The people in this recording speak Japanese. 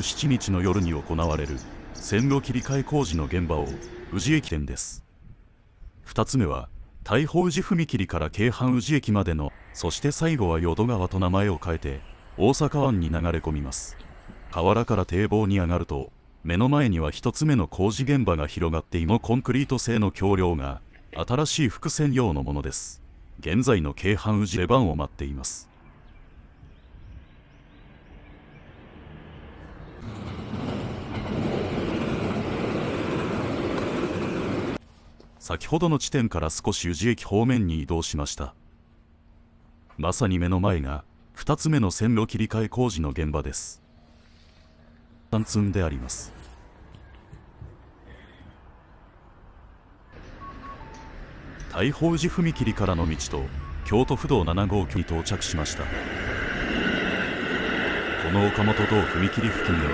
7日の夜に行われる線路切り替え工事の現場を宇治駅店です2つ目は大宝宇治踏切から京阪宇治駅までのそして最後は淀川と名前を変えて大阪湾に流れ込みます河原から堤防に上がると目の前には1つ目の工事現場が広がって芋コンクリート製の橋梁が新しい伏線用のものです現在の京阪宇治レバンを待っています先ほどの地点から少し宇治駅方面に移動しましたまさに目の前が2つ目の線路切り替え工事の現場です単寸であります大宝寺踏切からの道と京都府道7号機に到着しましたこの岡本道踏切付近では